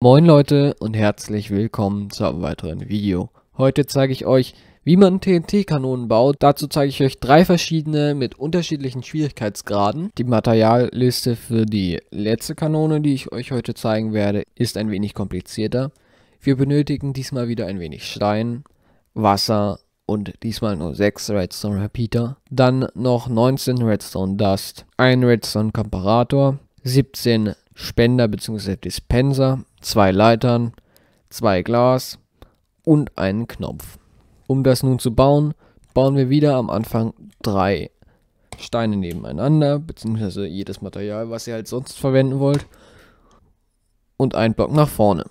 Moin Leute und herzlich willkommen zu einem weiteren Video. Heute zeige ich euch, wie man TNT-Kanonen baut. Dazu zeige ich euch drei verschiedene mit unterschiedlichen Schwierigkeitsgraden. Die Materialliste für die letzte Kanone, die ich euch heute zeigen werde, ist ein wenig komplizierter. Wir benötigen diesmal wieder ein wenig Stein, Wasser und diesmal nur 6 Redstone Repeater. Dann noch 19 Redstone Dust, 1 Redstone Komparator, 17 Spender bzw. Dispenser, zwei Leitern, zwei Glas und einen Knopf. Um das nun zu bauen, bauen wir wieder am Anfang drei Steine nebeneinander, bzw. jedes Material, was ihr halt sonst verwenden wollt, und einen Block nach vorne.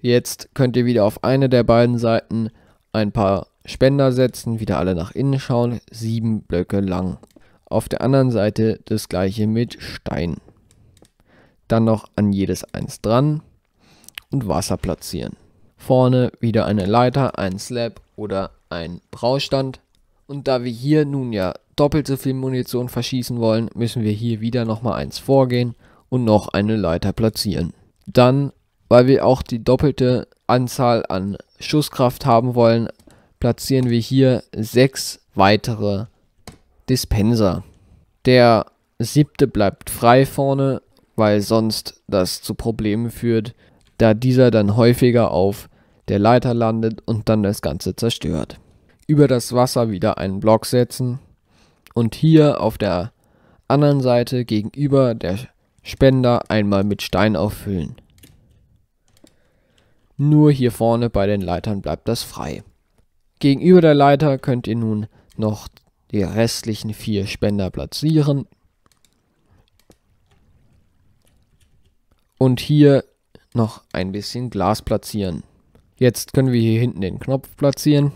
Jetzt könnt ihr wieder auf eine der beiden Seiten ein paar Spender setzen, wieder alle nach innen schauen, sieben Blöcke lang. Auf der anderen Seite das gleiche mit Stein dann noch an jedes eins dran und Wasser platzieren. Vorne wieder eine Leiter, ein Slab oder ein Braustand. Und da wir hier nun ja doppelt so viel Munition verschießen wollen, müssen wir hier wieder nochmal eins vorgehen und noch eine Leiter platzieren. Dann, weil wir auch die doppelte Anzahl an Schusskraft haben wollen, platzieren wir hier sechs weitere Dispenser. Der siebte bleibt frei vorne weil sonst das zu Problemen führt, da dieser dann häufiger auf der Leiter landet und dann das Ganze zerstört. Über das Wasser wieder einen Block setzen und hier auf der anderen Seite gegenüber der Spender einmal mit Stein auffüllen. Nur hier vorne bei den Leitern bleibt das frei. Gegenüber der Leiter könnt ihr nun noch die restlichen vier Spender platzieren, und hier noch ein bisschen Glas platzieren. Jetzt können wir hier hinten den Knopf platzieren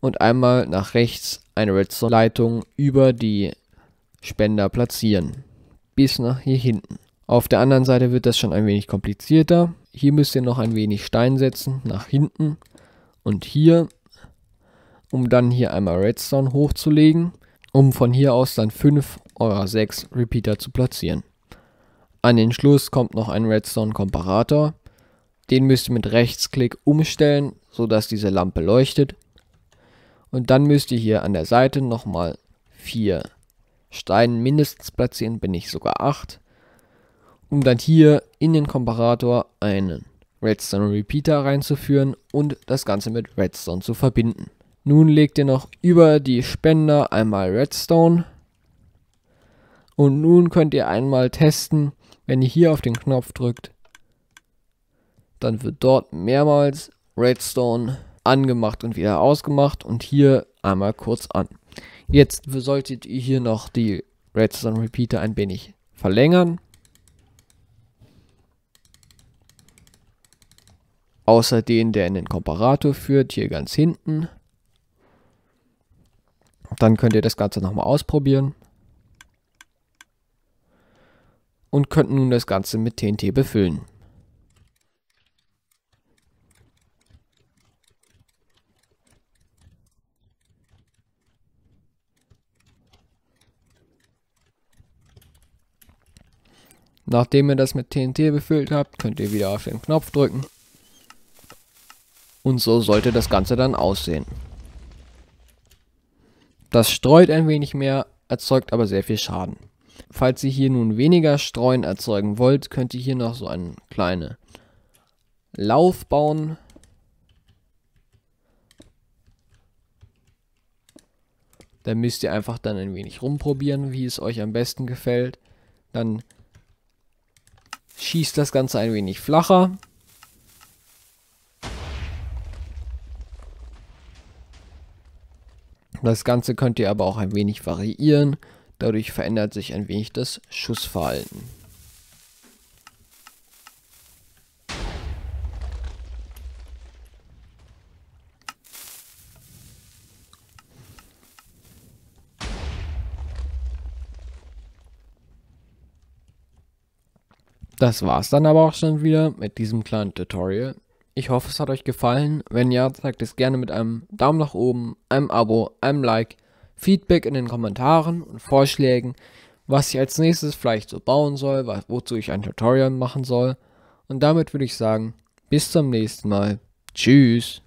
und einmal nach rechts eine Redstone-Leitung über die Spender platzieren. Bis nach hier hinten. Auf der anderen Seite wird das schon ein wenig komplizierter. Hier müsst ihr noch ein wenig Stein setzen, nach hinten und hier, um dann hier einmal Redstone hochzulegen, um von hier aus dann 5 eurer 6 Repeater zu platzieren. An den Schluss kommt noch ein Redstone-Komparator. Den müsst ihr mit Rechtsklick umstellen, sodass diese Lampe leuchtet. Und dann müsst ihr hier an der Seite nochmal vier Steine mindestens platzieren, bin ich sogar acht, um dann hier in den Komparator einen Redstone Repeater reinzuführen und das Ganze mit Redstone zu verbinden. Nun legt ihr noch über die Spender einmal Redstone und nun könnt ihr einmal testen, wenn ihr hier auf den Knopf drückt, dann wird dort mehrmals Redstone angemacht und wieder ausgemacht und hier einmal kurz an. Jetzt solltet ihr hier noch die Redstone Repeater ein wenig verlängern. Außer den, der in den Komparator führt, hier ganz hinten. Dann könnt ihr das Ganze nochmal ausprobieren. und könnten nun das Ganze mit TNT befüllen. Nachdem ihr das mit TNT befüllt habt, könnt ihr wieder auf den Knopf drücken. Und so sollte das Ganze dann aussehen. Das streut ein wenig mehr, erzeugt aber sehr viel Schaden. Falls ihr hier nun weniger Streuen erzeugen wollt, könnt ihr hier noch so einen kleinen Lauf bauen. Da müsst ihr einfach dann ein wenig rumprobieren, wie es euch am besten gefällt. Dann schießt das Ganze ein wenig flacher. Das Ganze könnt ihr aber auch ein wenig variieren. Dadurch verändert sich ein wenig das Schussverhalten. Das war's dann aber auch schon wieder mit diesem kleinen Tutorial. Ich hoffe, es hat euch gefallen. Wenn ja, zeigt es gerne mit einem Daumen nach oben, einem Abo, einem Like Feedback in den Kommentaren und Vorschlägen, was ich als nächstes vielleicht so bauen soll, wozu ich ein Tutorial machen soll. Und damit würde ich sagen, bis zum nächsten Mal. Tschüss.